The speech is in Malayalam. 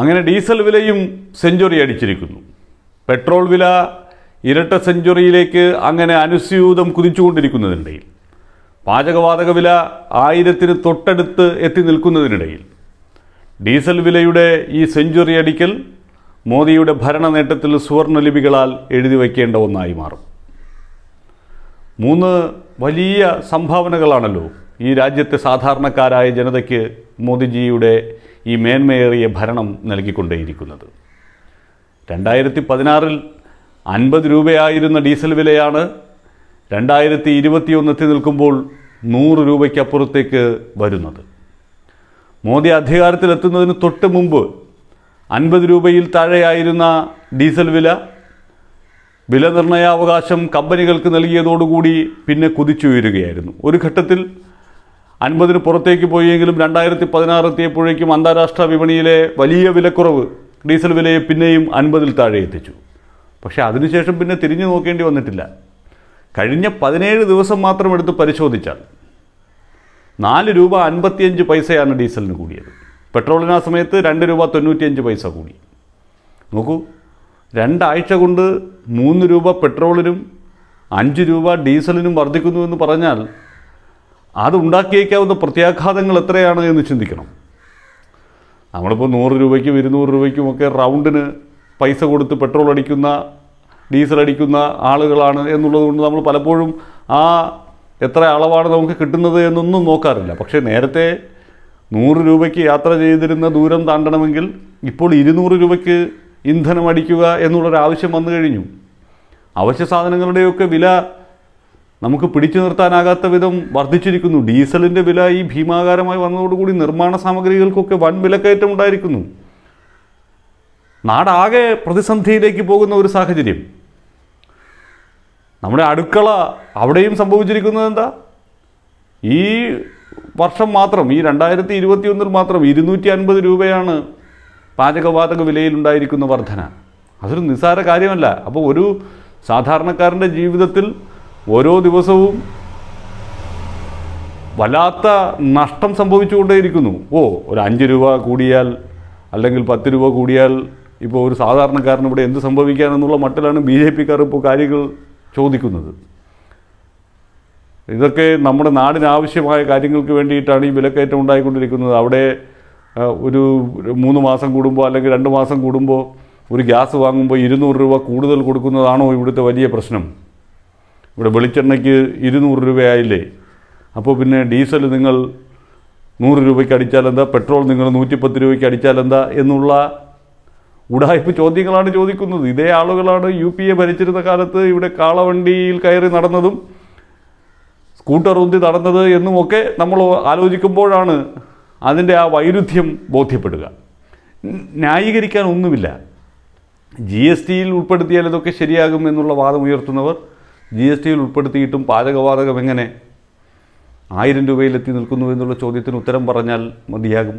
അങ്ങനെ ഡീസൽ വിലയും സെഞ്ചുറി അടിച്ചിരിക്കുന്നു പെട്രോൾ വില ഇരട്ട സെഞ്ചുറിയിലേക്ക് അങ്ങനെ അനുസ്യൂതം കുതിച്ചുകൊണ്ടിരിക്കുന്നതിനിടയിൽ പാചകവാതക വില ആയിരത്തിന് തൊട്ടടുത്ത് എത്തി നിൽക്കുന്നതിനിടയിൽ ഡീസൽ വിലയുടെ ഈ സെഞ്ചുറി അടിക്കൽ മോദിയുടെ ഭരണ നേട്ടത്തിൽ സുവർണലിപികളാൽ എഴുതി വയ്ക്കേണ്ട ഒന്നായി മാറും മൂന്ന് വലിയ സംഭാവനകളാണല്ലോ ഈ രാജ്യത്തെ സാധാരണക്കാരായ ജനതയ്ക്ക് മോദിജിയുടെ ഈ മേന്മയേറിയ ഭരണം നൽകിക്കൊണ്ടേയിരിക്കുന്നത് രണ്ടായിരത്തി പതിനാറിൽ അൻപത് രൂപയായിരുന്ന ഡീസൽ വിലയാണ് രണ്ടായിരത്തി ഇരുപത്തിയൊന്നെത്തി നിൽക്കുമ്പോൾ നൂറ് രൂപയ്ക്കപ്പുറത്തേക്ക് വരുന്നത് മോദി അധികാരത്തിലെത്തുന്നതിന് തൊട്ട് മുമ്പ് അൻപത് രൂപയിൽ താഴെയായിരുന്ന ഡീസൽ വില വില കമ്പനികൾക്ക് നൽകിയതോടുകൂടി പിന്നെ കുതിച്ചുയരുകയായിരുന്നു ഒരു ഘട്ടത്തിൽ അൻപതിന് പുറത്തേക്ക് പോയെങ്കിലും രണ്ടായിരത്തി പതിനാറെത്തിയപ്പോഴേക്കും അന്താരാഷ്ട്ര വിപണിയിലെ വലിയ വിലക്കുറവ് ഡീസൽ വിലയെ പിന്നെയും അൻപതിൽ താഴെ എത്തിച്ചു പക്ഷേ അതിനുശേഷം പിന്നെ തിരിഞ്ഞു നോക്കേണ്ടി വന്നിട്ടില്ല കഴിഞ്ഞ പതിനേഴ് ദിവസം മാത്രം എടുത്ത് പരിശോധിച്ചാൽ നാല് രൂപ അൻപത്തിയഞ്ച് പൈസയാണ് ഡീസലിന് കൂടിയത് പെട്രോളിന് ആ സമയത്ത് രണ്ട് രൂപ തൊണ്ണൂറ്റിയഞ്ച് പൈസ കൂടി നോക്കൂ രണ്ടാഴ്ച കൊണ്ട് മൂന്ന് രൂപ പെട്രോളിനും അഞ്ച് രൂപ ഡീസലിനും വർദ്ധിക്കുന്നുവെന്ന് പറഞ്ഞാൽ അതുണ്ടാക്കിയേക്കാവുന്ന പ്രത്യാഘാതങ്ങൾ എത്രയാണ് എന്ന് ചിന്തിക്കണം നമ്മളിപ്പോൾ നൂറ് രൂപയ്ക്കും ഇരുന്നൂറ് രൂപയ്ക്കുമൊക്കെ റൗണ്ടിന് പൈസ കൊടുത്ത് പെട്രോൾ അടിക്കുന്ന ഡീസൽ അടിക്കുന്ന ആളുകളാണ് കൊണ്ട് നമ്മൾ പലപ്പോഴും ആ എത്ര അളവാണ് നമുക്ക് കിട്ടുന്നത് എന്നൊന്നും നോക്കാറില്ല പക്ഷേ നേരത്തെ നൂറ് രൂപയ്ക്ക് യാത്ര ചെയ്തിരുന്ന ദൂരം താണ്ടണമെങ്കിൽ ഇപ്പോൾ ഇരുന്നൂറ് രൂപയ്ക്ക് ഇന്ധനം അടിക്കുക എന്നുള്ളൊരാവശ്യം വന്നു കഴിഞ്ഞു അവശ്യ സാധനങ്ങളുടെയൊക്കെ വില നമുക്ക് പിടിച്ചു നിർത്താനാകാത്ത വിധം വർദ്ധിച്ചിരിക്കുന്നു ഡീസലിൻ്റെ വില ഈ ഭീമാകാരമായി വന്നതോടുകൂടി നിർമ്മാണ സാമഗ്രികൾക്കൊക്കെ വൻ വിലക്കയറ്റം ഉണ്ടായിരിക്കുന്നു നാടാകെ പ്രതിസന്ധിയിലേക്ക് പോകുന്ന ഒരു സാഹചര്യം നമ്മുടെ അടുക്കള അവിടെയും സംഭവിച്ചിരിക്കുന്നത് എന്താ ഈ വർഷം മാത്രം ഈ രണ്ടായിരത്തി ഇരുപത്തി ഒന്നിൽ മാത്രം ഇരുന്നൂറ്റി അൻപത് രൂപയാണ് പാചകവാതക വിലയിലുണ്ടായിരിക്കുന്ന വർധന അതൊരു നിസ്സാര കാര്യമല്ല അപ്പോൾ ഒരു സാധാരണക്കാരൻ്റെ ജീവിതത്തിൽ ഓരോ ദിവസവും വല്ലാത്ത നഷ്ടം സംഭവിച്ചുകൊണ്ടേയിരിക്കുന്നു ഓ ഒരു അഞ്ച് രൂപ കൂടിയാൽ അല്ലെങ്കിൽ പത്ത് രൂപ കൂടിയാൽ ഇപ്പോൾ ഒരു സാധാരണക്കാരന് ഇവിടെ എന്ത് സംഭവിക്കാനെന്നുള്ള മട്ടിലാണ് ബി ജെ പിക്കാർ ഇപ്പോൾ കാര്യങ്ങൾ ചോദിക്കുന്നത് ഇതൊക്കെ നമ്മുടെ നാടിന് ആവശ്യമായ കാര്യങ്ങൾക്ക് വേണ്ടിയിട്ടാണ് ഈ വിലക്കയറ്റം ഉണ്ടായിക്കൊണ്ടിരിക്കുന്നത് അവിടെ ഒരു മൂന്ന് മാസം കൂടുമ്പോൾ അല്ലെങ്കിൽ രണ്ട് മാസം കൂടുമ്പോൾ ഒരു ഗ്യാസ് വാങ്ങുമ്പോൾ ഇരുന്നൂറ് രൂപ കൂടുതൽ കൊടുക്കുന്നതാണോ ഇവിടുത്തെ വലിയ പ്രശ്നം ഇവിടെ വെളിച്ചെണ്ണയ്ക്ക് ഇരുന്നൂറ് രൂപയായില്ലേ അപ്പോൾ പിന്നെ ഡീസൽ നിങ്ങൾ നൂറ് രൂപയ്ക്ക് അടിച്ചാലെന്താ പെട്രോൾ നിങ്ങൾ നൂറ്റിപ്പത്ത് രൂപയ്ക്ക് അടിച്ചാലെന്താ എന്നുള്ള ഉടായ്പ ചോദ്യങ്ങളാണ് ചോദിക്കുന്നത് ഇതേ ആളുകളാണ് യു പി എ ഭരിച്ചിരുന്ന കാലത്ത് ഇവിടെ കാളവണ്ടിയിൽ കയറി നടന്നതും സ്കൂട്ടർ ഉന്തി നടന്നത് എന്നുമൊക്കെ നമ്മൾ ആലോചിക്കുമ്പോഴാണ് അതിൻ്റെ ആ വൈരുദ്ധ്യം ബോധ്യപ്പെടുക ന്യായീകരിക്കാൻ ഒന്നുമില്ല ജി എസ് ടിയിൽ ഉൾപ്പെടുത്തിയാൽ ഇതൊക്കെ ശരിയാകും എന്നുള്ള വാദം ഉയർത്തുന്നവർ ജി എസ് ടിയിൽ ഉൾപ്പെടുത്തിയിട്ടും പാചകവാതകം എങ്ങനെ ആയിരം രൂപയിലെത്തി നിൽക്കുന്നു എന്നുള്ള ചോദ്യത്തിന് ഉത്തരം പറഞ്ഞാൽ മതിയാകും